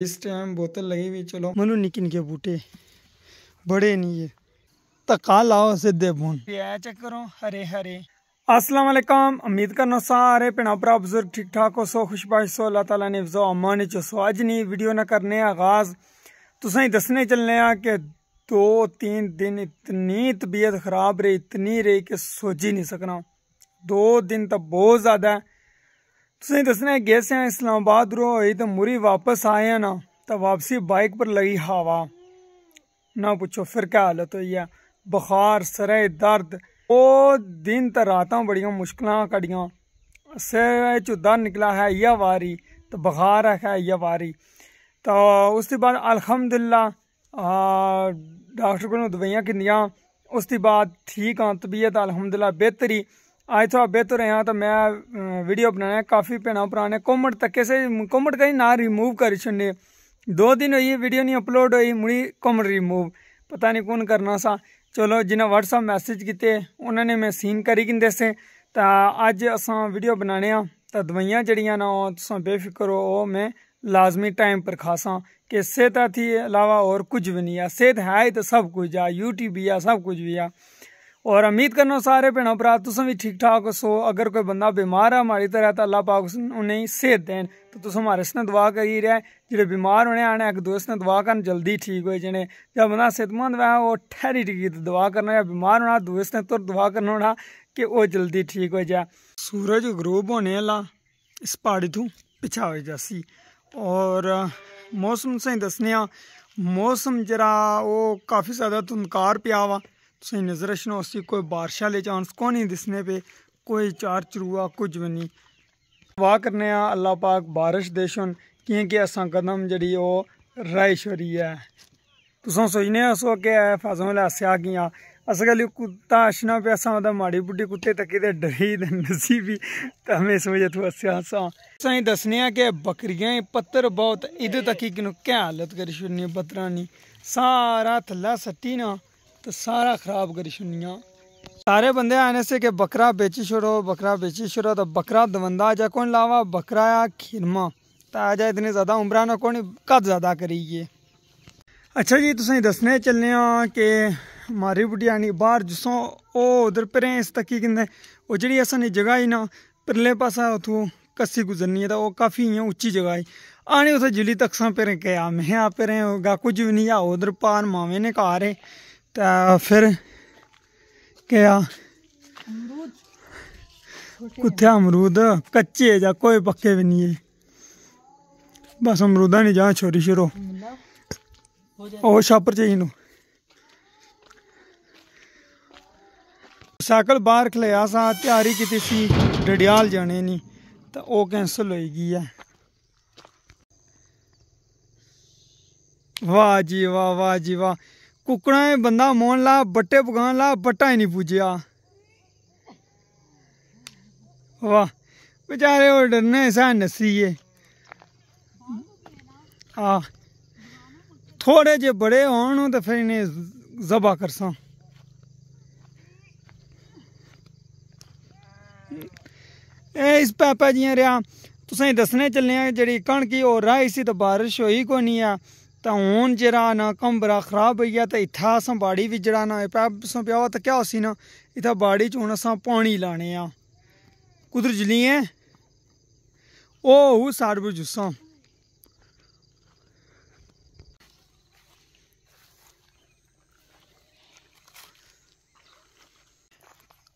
इस टाइम बोतल लगी हुई चलो मनु निकिन के बूटे बड़े नहीं है तका लाओ सीधे बोन चक्करों हरे हरे असलम उम्मीद करना सारे पिना भरा बुजुर्ग ठीक ठाक हो सो खुशबाश सो अल्लाह तला ने अफजो अमान चो सो अज नहीं वीडियो ना करने आगाज़ तुसा ही दसने चलने आ कि दो तीन दिन इतनी तबीयत खराब रही इतनी रही कि सोची नहीं सकना दो दिन तो बहुत ज़्यादा है तुसें दसने गेसे इस्लामाबाद रो होई ते मुरी वापस आए ना तो वापसी बाइक पर लगी हवा ना पुछो फिर क्या हालत हुई है बुखार सरे दर्द ओह् दिन तो रात बड़ियां मुश्किल कड़ियां सर च दर निकला है यह वारी तो बुखार है यह वारी तो उसके बाद अलहमदुल्ला डॉक्टर को दवाइया कि उसके बाद ठीक हाँ तबीयत अलहमदुल्ला बेहतरी आज थोड़ा तो बेहतर है यहाँ तो मैं अं, वीडियो बनाया काफ़ी भेना पुराने कॉमेंट तके से कॉमेंट कहीं ना रिमूव कर छोड़ने दो दिन हुई वीडियो नहीं अपलोड हुई मुड़ी कॉमेंट रिमूव पता नहीं कौन करना सा चलो जिन्हें व्हाट्सअप मैसेज किए उन्होंने मैं सीन करी किंदे से तो अज अस वीडियो बनाने तो दवाइयाँ जड़िया ना हो बेफिक्र हो मैं लाजमी टाइम पर खासा कि सेहत के अलावा और कुछ भी नहीं है सेहत है ही तो सब कुछ है यूट्यूब भी है सब कुछ भी है और उम्मीद करना सारे भैनों भ्रा तुम भी ठीक ठाक सो अगर कोई बंदा बीमार है हमारी तरह तो अल्लाह पाक उन्हें सेहत देन तो तुम हमारे से दुआ करी रहे जो बीमार होने आने एक दूसरे ने दुआ कर जल्दी ठीक हो जाने जब बंदा सेहतमंद वह वो ठहरी टिकी दुआ करना या बीमार होना दूसरे ने तुर दुआ करना होना कि वो जल्दी ठीक हो जाए सूरज गरूब होने वाला इस पहाड़ी तू पिछा हो जासी और मौसम से दसने मौसम जरा वो काफ़ी ज़्यादा धुंधकार पिया वा ਤੁਸੀਂ ਨਜ਼ਰ ਅਸ਼ਨੋ ਸੀ ਕੋਈ بارش ਵਾਲੇ ਚਾਂਸ ਕੋ ਨਹੀਂ ਦਿਸਨੇ ਪੇ ਕੋਈ ਚਾਰ ਚਰੂਆ ਕੁਝ ਵੀ ਨਹੀਂ ਵਾ ਕਰਨੇ ਆ ਅੱਲਾ ਪਾਕ بارش ਦੇਸ਼ਨ ਕਿ ਅਸਾਂ ਕਦਮ ਜਿਹੜੀ ਉਹ ਰਾਇਸ਼ਰੀ ਹੈ ਤੁਸੀਂ ਸੋਚਨੇ ਆ ਸੋ ਕਿ ਆ ਫਾਜ਼ਮ ਲਾਸਿਆ ਗਿਆ ਅਸਗਲ ਕੁੱਤਾ ਅਸ਼ਨਾ ਪੇ ਅਸਾਂ ਦਾ ਮਾੜੀ ਬੁੱਢੀ ਕੁੱਤੇ ਤੱਕੇ ਦੇ ਡਰੀ ਦੇ ਨਸੀਬੀ ਤਮੇ ਸਮਝੇ ਤੂੰ ਅਸਿਆ ਸਾਂ ਸਾਂ ਦੱਸਨੇ ਆ ਕਿ ਬੱਕਰੀਆਂ ਪੱਤਰ ਬਹੁਤ ਇਦ ਤੱਕ ਕਿ ਨੂੰ ਕਹਿ ਹਾਲਤ ਕਰੀ ਸ਼ੁਰਨੀ ਬਤਰਾਨੀ ਸਾਰਾ ਥੱਲਾ ਸੱਟੀ ਨਾ तो सारा खराब करी छुड़नियां सारे बंदे आने से कि बकरा बेची छोड़ो बकरा बेची छोड़ो तो बकरा दवंदा जा कौन लावा बकरा या खिरमा तो आ जाए इतनी ज़्यादा उम्र ना कौन कद ज़्यादा करिए अच्छा जी तुसें दस्सने चलने आं मारी बुढ़ी आनी बाहर जिसों उधर परेंस तक्की किंदे ओह् जेह्ड़ी जगह ही ना परले पास उतू कस्सी गुजरनी है तो ओह् काफ़ी इ'यां उच्ची जगह है आने उत्थें जुली तकसा पेरें कया में पेरें कुछ भी नहीं ऐ उधर पार मावें ने घर है ਤਾਂ ਫਿਰ ਕਿਆ ਕੁੱਥੇ ਅਮਰੂਦ ਕੱਚੇ ਜਾਂ ਕੋਈ ਪੱਕੇ ਵੀ ਨਹੀਂ ਹੈ ਬਸ ਅਮਰੂਦਾਂ ਨਹੀਂ ਜਾਂ ਛੋਰੀ ਸ਼ਿਰੋ ਉਹ ਛਾਪਰ ਚ ਨੂੰ ਸਾਈਕਲ ਬਾਹਰ ਖਲਿਆ ਸਾਂ ਤਿਆਰੀ ਕੀਤੀ ਸੀ ਡੜਿਆਲ ਜਾਣੇ ਨਹੀਂ ਤਾਂ ਉਹ ਕੈਨਸਲ ਹੋਈ ਗਈ ਹੈ ਵਾਹ ਜੀ ਵਾਹ ਵਾਹ ਜੀ ਵਾਹ ਕੁੱਕੜਾਂ ਇਹ ਬੰਦਾ ਮੋਣ ਲਾ ਬੱਟੇ ਪਗਾਣ ਲਾ ਬੱਟਾ ਹੀ ਨਹੀਂ ਪੂਜਿਆ ਵਾਹ ਵਿਚਾਰੇ ਉਹ ਡਰਨੇ ਸਾ ਨਸੀਏ ਆ ਥੋੜੇ ਜੇ ਬੜੇ ਹੋਣ ਤਾਂ ਫਿਰ ਇਹਨੇ ਜ਼ਬਾ ਕਰਸਾਂ ਇਹ ਇਸ ਪਾਪਾ ਜੀਆਂ ਰਿਆ ਤੁਸੀਂ ਦੱਸਣੇ ਚੱਲੇ ਆ ਜਿਹੜੀ ਕਣਕੀ ਹੋ ਰਹੀ ਸੀ ਤਾਂ ਬਾਰਿਸ਼ ਹੋਈ ਕੋ ਨਹੀਂ ਆ तो हूँ जरा ना बरा खराब हो है तो इतना बाड़ी भी जरा ना पैसा पिया तो क्या उसी ना इतना बाड़ी हूँ अस पानी लाने कुर जली जलिए ओ हूँ जुस्सा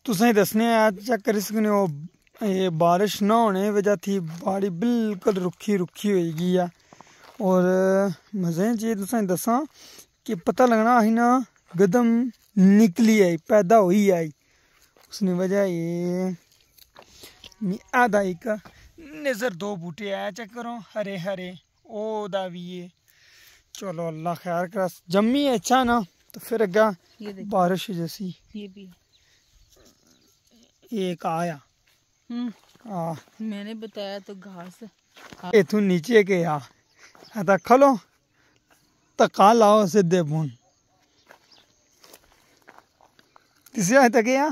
तुसें दस्सने चेक करी सकने बारिश ना होने वजह थी बाड़ी बिल्कुल रुखी रुखी होई है और मज़े जी तुसें दसा कि पता लगना असें ना गदम निकली आई पैदा होई आई उसने वजह ये आधा एक नज़र दो बूटे आया चेक करो हरे हरे दा भी ये चलो अल्लाह खैर करा जम्मी अच्छा ना तो फिर अगर बारिश जैसी ये भी एक आया हम्म मैंने बताया तो घास इतू नीचे के आ आता खलो तकाल आओ सिद्धे फोन तिसे आयता गया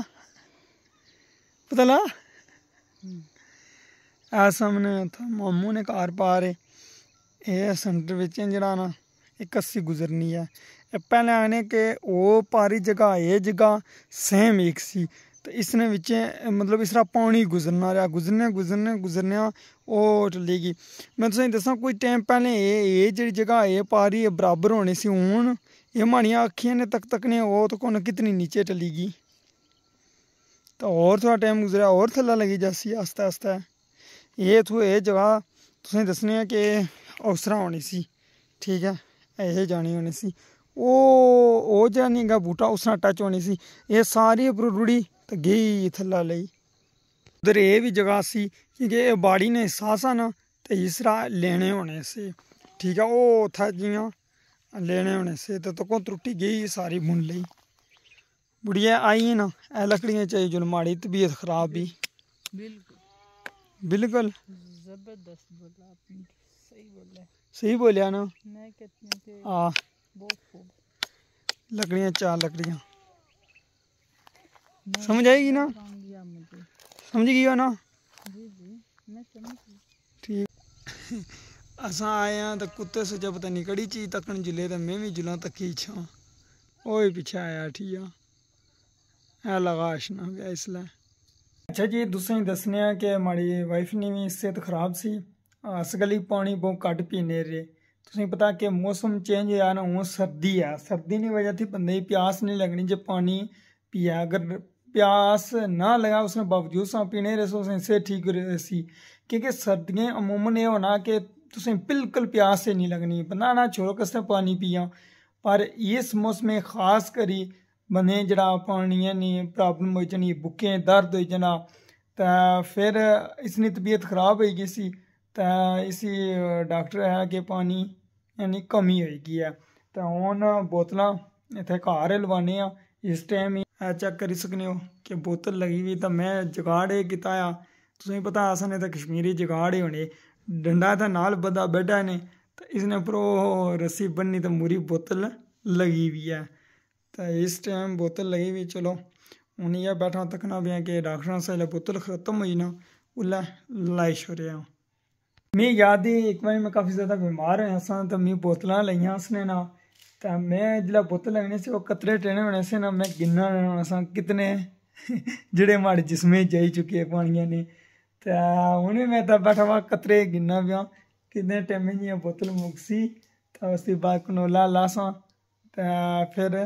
पता लगा आ सामने मामू ने कार पा रहे एह् सेंटर बिच जेह्ड़ा ना एह् कस्सी गुजरनी है पहले आखने के ओ पारी जगह ये जगह सेम एक सी तो इसने बिच्चें मतलब इस तरह पानी गुजरना रहा गुजरने गुजरने गुजरने ओह् टल्ली गेई में तुसेंगी दसा कोई टाइम पहले ये एह् जेह्ड़ी जगह ये पारी ही बराबर होने से हून ये माड़िया अखियां ने तक तकने वो तो कौन कितनी नीचे टली गई तो और थोड़ा टाइम गुजरा और थला लगी जासी आस्ते आस्ते ये थू ये जगह तुसेंगी दसने आं कि औसरा होनी सी ठीक है एह् जानी होनी सी ओ ओ जानी निगा बूटा उसनै टच होनी सी ये सारी उप्पर रुढ़ी गई ਗਈ ਥੱਲਾ ਲਈ ਉਧਰ ਇਹ ਵੀ ਜਗ੍ਹਾ ਸੀ बाड़ी ने सासा ना तो इसरा लेने होने से ठीक है ਆ ਉਹ ਉਥਾ लेने होने से तो तको त्रुटी गई सारी बुन ली बुढ़िया आई है ना ए लकड़ियाँ चाहिए जुल माड़ी तबीयत खराब भी बिल्कुल सही बोलिया ना हाँ लकड़ियाँ चार लकड़ियाँ समझ आएगी ना समझ ना ठीक असा आए हैं तो कुत्ते से जब तक निकड़ी चीज तकन जुले तो मैं भी जुला तक ही छा पीछे आया ठीक है लगा ना गया इसलिए अच्छा जी तुसें दसने हैं माड़ी वाइफ ने भी सेहत खराब सी अस गली पानी बहुत घट पीने रहे तुसें पता कि मौसम चेंज होया ना हूँ सर्दी है सर्दी की वजह थी बंद प्यास नहीं लगनी जो पानी पिया अगर प्यास ना लगा उसने बावजूद सां पीने उसने से ठीक रसी क्योंकि सर्दियों अमूमन ये होना कि तुसें बिल्कुल प्यास से नहीं लगनी बनाना ना छोड़ो कसने पानी पिया पर इस मौसम खास करी बंदे जरा है नहीं प्रॉब्लम हो जानी बुके दर्द हो जाना तो फिर इसनी तबीयत खराब हो गई सी तो इसी डॉक्टर है कि पानी यानी कमी होगी है तो हूँ बोतल इतने घर लवाने इस टाइम ਐ ਚੈੱਕ ਕਰ ਸਕਨੇ ਹੋ ਕਿ ਬੋਤਲ ਲੱਗੀ ਵੀ ਤਾਂ ਮੈਂ ਜਗਾੜ ਇਹ ਕੀਤਾ ਆ ਤੁਸੀਂ ਪਤਾ ਆਸਨੇ ਤਾਂ ਕਸ਼ਮੀਰੀ ਜਗਾੜ ਹੀ ਹੋਣੇ ਡੰਡਾ ਤਾਂ ਨਾਲ ਬੰਦਾ ਬੈਠਾ ਨੇ ਤਾਂ ਇਸਨੇ ਪ੍ਰੋ ਰੱਸੀ ਬੰਨੀ ਤਾਂ ਮੂਰੀ ਬੋਤਲ ਲੱਗੀ ਵੀ ਆ ਤਾਂ ਇਸ ਟਾਈਮ ਬੋਤਲ ਲੱਗੀ ਵੀ ਚਲੋ ਉਨੀ ਆ ਬੈਠਾ ਨਾ ਵੀ ਕਿ ਡਾਕਟਰ ਸਾਹਿਬ ਬੋਤਲ ਖਤਮ ਹੋਈ ਨਾ ਉਲਾ ਲਾਇਸ਼ ਸ਼ੁਰਿਆ ਮੈਂ ਯਾਦ ਹੀ ਇੱਕ ਵਾਰ ਮੈਂ ਕਾਫੀ ਜ਼ਿਆਦਾ ਬਿਮਾਰ ਹਾਂ ਸਾਂ ਤਾਂ ਮੈਂ ਬੋਤਲਾਂ ਲਈਆਂ ਉਸਨੇ ਨਾ ਤਾਂ ਮੈਂ ਜਿਹੜਾ ਪੁੱਤ ਲੈਣੇ ਸੀ ਉਹ ਕਤਰੇ ਟੇਣੇ ਹੋਣੇ ਸੀ ਨਾ ਮੈਂ ਗਿੰਨਾ ਲੈਣਾ ਸਾਂ ਕਿਤਨੇ ਜਿਹੜੇ ਮਾੜੇ ਜਿਸਮੇ ਜਾਈ ਚੁੱਕੇ ਪਾਣੀਆਂ ਨੇ ਤਾਂ ਉਹਨੇ ਮੈਂ ਤਾਂ ਬਠਵਾ ਕਤਰੇ ਗਿੰਨਾ ਵਿਆ ਕਿੰਨੇ ਟੈਮੇ ਜੀ ਬੋਤਲ ਮੁਕਸੀ ਤਾਂ ਉਸ ਦੀ ਬਾਤ ਬਾਅਦ ਲਾ ਲਾਸਾਂ ਤਾਂ ਫਿਰ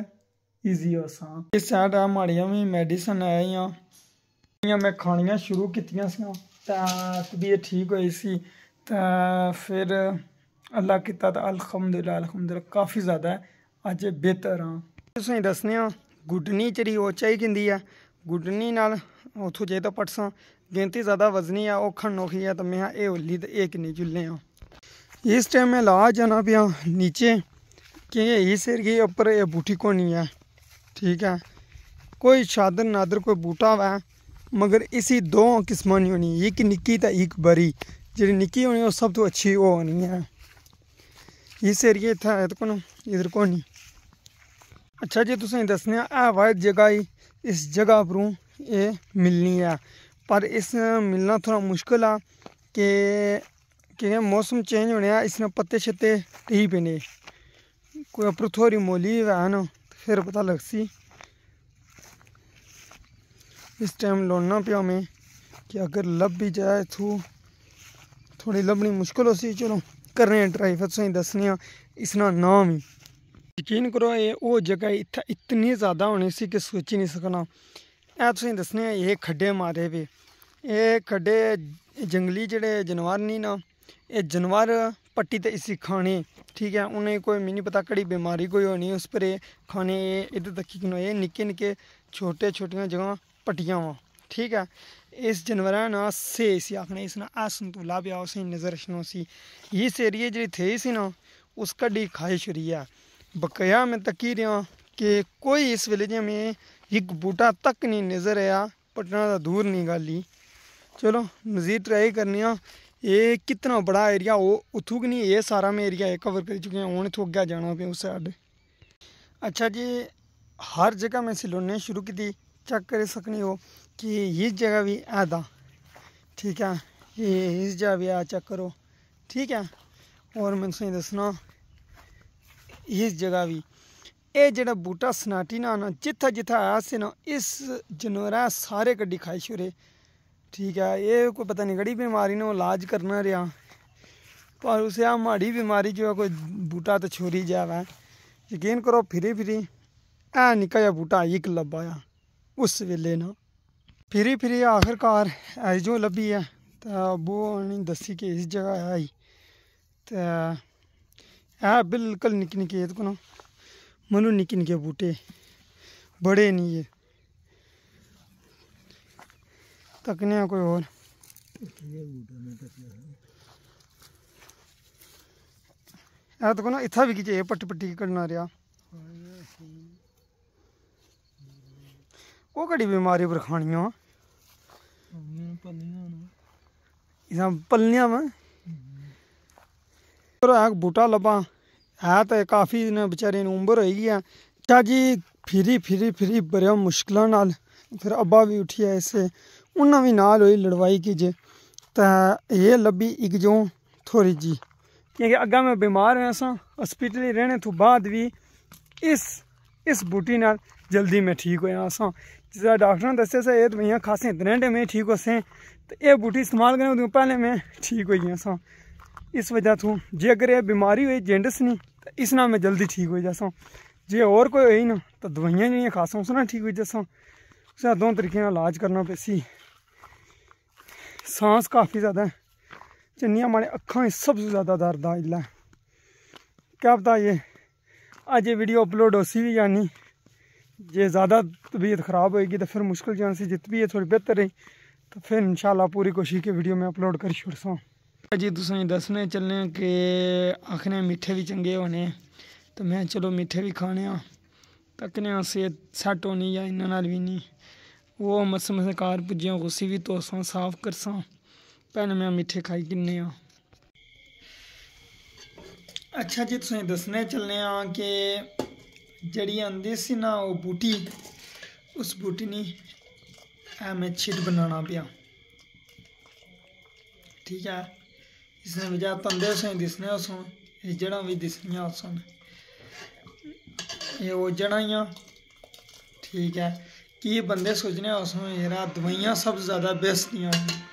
ਈਜ਼ੀ ਹੋ ਸਾਂ ਇਹ ਸਾਡਾ ਮਾੜੀਆਂ ਵੀ ਮੈਡੀਸਨ ਆਈਆਂ ਜਿਹੜੀਆਂ ਮੈਂ ਖਾਣੀਆਂ ਸ਼ੁਰੂ ਕੀਤੀਆਂ ਸੀ ਤਾਂ ਤਬੀਅਤ ਠੀਕ ਹੋਈ ਸੀ ਤਾਂ ਫਿਰ अल्लाह किता ते अलहमदुल्ला अलहमदुल्ला काफ़ी ज़्यादा अज बेहतर हाँ तुम दसने गुडनी गुड्डनी वो चाही गुडनी ना गुड्डनी नाल उत्थूं चाहिदा गिनती ज़्यादा वजनी है ओह् खनोखी है तो मैं ये उल्ली तो एक नहीं जुल्ले हाँ इस टाइम में ला जाना पिया नीचे कि इस एरिये उपर यह बूटी कोनी है ठीक है कोई शादर नादर कोई बूटा वै मगर इसी दो किस्म नहीं होनी एक निकी तो एक बरी जी निकी होनी सब तो अच्छी होनी है इस एरिए इतना एतको इधर को नहीं अच्छा जी तुसें दस्सने है वाह जगह इस जगह पर एह् मिलनी है पर इस मिलना थोड़ा मुश्किल आ कि मौसम चेंज होने आ इसने पत्ते शत्ते ढी पेने कोई उपर थोड़ी मोली हैन फिर पता लगसी इस टाइम लौना पिया में कि अगर लभ भी जाए इतों थोड़ी लभनी मुश्कल हो सी चलो कर रहे हैं फिर तुसें दस्सने आं नाम ही यकीन करो एह् ओह् जगह इत्थै इतनी ज़्यादा होनी इसी कि सोची नहीं सकना ऐ तुसें दस्सने आं खड्डे मारे पे ये खड्डे जंगली जेह्ड़े जानवर नहीं ना एह् जानवर पट्टी ते इसी खाने ठीक है उ'नेंगी कोई मिगी पता कड़ी बीमारी कोई होनी उस पर एह् खाने एह् तक एह् निक्के निक्के छोटे छोटियां जगह पट्टियां वां ठीक है इस जानवरां से आखने इस ना आसन तो ला ब्याह उसी नज़र शनोसी ये सेरिए जी थे इसी ना उस डी ख्वाहिश रही है बकया में तकी रहा कि कोई इस विलेज में एक बूटा तक नहीं नज़र आया पटना का दूर नहीं गाली चलो मजीद ट्राई करने ये कितना बड़ा एरिया हो उतू नहीं ये सारा में एरिया कवर कर चुके हूँ इतों अगर जाना पे उस साइड अच्छा जी हर जगह मैं सिलोने शुरू की चेक कर सकनी हो कि इस जगह भी आधा ठीक है ये इस जगह भी आ चेक करो ठीक है और मैं तुसें दस्सना इस जगह भी एह् जेह्ड़ा बूटा सनाटी ना जित्थै जित्थै अस ना इस जनवरै सारे कड्डी खाई छोड़े ठीक है ये कोई पता नहीं कड़ी बीमारी ने ओह् करना रहा पर उसे आ माड़ी बीमारी जो है कोई बूटा तो छोरी जावे यकीन करो फिरी फिरी है निका जहा बूटा एक लब्भा उस वेल्ले ना फिरी फिरी आखिरकार आई जो लब्भी ऐ ते अब्बू ने दस्सी कि इस जगह है आई तो है बिल्कुल निके निके ये को मनु निके निके बूटे बड़े नहीं है तकने कोई और ऐ दिक्खो ना इत्थै बी पट्टी पट्टी कड्ढना रहा ਉਹ ਕਿਹੜੀ ਬਿਮਾਰੀ ਪਰ ਖਾਣੀਆਂ ਇਹਨਾਂ ਪੱਲੀਆਂ ਵਾ ਪਰ ਆ ਬੂਟਾ ਲੱਭਾਂ ਹੈ ਤਾਂ ਕਾਫੀ ਨੇ ਵਿਚਾਰੇ ਨੂੰ ਉਮਰ ਹੋਈ ਆ ਚਾਜੀ ਫਿਰੀ ਫਿਰੀ ਫਿਰੀ ਬੜਿਆ ਮੁਸ਼ਕਲਾਂ ਨਾਲ ਫਿਰ ਅੱਬਾ ਵੀ ਉੱਠਿਆ ਇਸੇ ਉਹਨਾਂ ਵੀ ਨਾਲ ਹੋਈ ਲੜਵਾਈ ਕੀ ਜੇ ਤਾਂ ਇਹ ਲੱਭੀ ਇੱਕ ਜੋ ਥੋੜੀ ਜੀ क्योंकि अगर मैं बीमार हुआ सा हॉस्पिटल रहने तो बाद भी इस इस बूटी न जल्दी मैं ठीक होया सा जिसका डॉक्टर ने दस ये दवाइयां तो खासें इतने में ठीक होसें तो ये बूटी इस्तेमाल करें उदू पहले में ठीक हो सौ इस वजह तू जे अगर ये बीमारी हुई जेंडस नहीं तो इस ना मैं जल्दी ठीक हो जासा जे और कोई हुई ना तो दवाइयाँ जी खासा उसना ठीक हो सौ उसका दो तरीके इलाज करना पेसी सांस काफ़ी ज़्यादा है जिन्निया माने में सबसे ज़्यादा दर्द आ इला क्या पता ये आज ये वीडियो अपलोड हो भी या जे ज़्यादा तबीयत ख़राब होएगी तो फिर मुश्किल जो जित भी है थोड़ी बेहतर रही तो फिर इन पूरी कोशिश की वीडियो में अपलोड करी छोड़सा जी तुम दसने चलने के आखने मिठे भी चंगे होने तो मैं चलो मिठे भी खाने तकने सेहत सैट होनी या इन्हों भी नहीं वो मस मस घर पुजे उसी भी धोसा साफ करसा भैन मैं मिठे खाई किन्ने अच्छा जी तुम दसने चलने के ਜਿਹੜੀ ਆਂਦੀ ਸੀ ਨਾ ਉਹ ਬੂਟੀ ਉਸ ਬੂਟੀ ਨੇ ਐਵੇਂ ਛਿੱਟ ਬਣਾਣਾ ਪਿਆ ਠੀਕ ਆ ਇਸ ਨੇ ਵਜਾ ਤੰਦੇ ਸੇ ਦਿਸਨੇ ਉਸ ਨੂੰ ਇਹ ਜੜਾਂ ਵੀ ਦਿਸਨੀਆਂ ਉਸ ਇਹ ਉਹ ਜੜਾਂ ਠੀਕ ਆ ਕੀ ਬੰਦੇ ਸੋਚਨੇ ਉਸ ਨੂੰ ਇਹ ਰਾ ਦਵਾਈਆਂ ਸਭ ਜ਼ਿਆਦਾ ਬੇਸਤੀਆਂ ਨੇ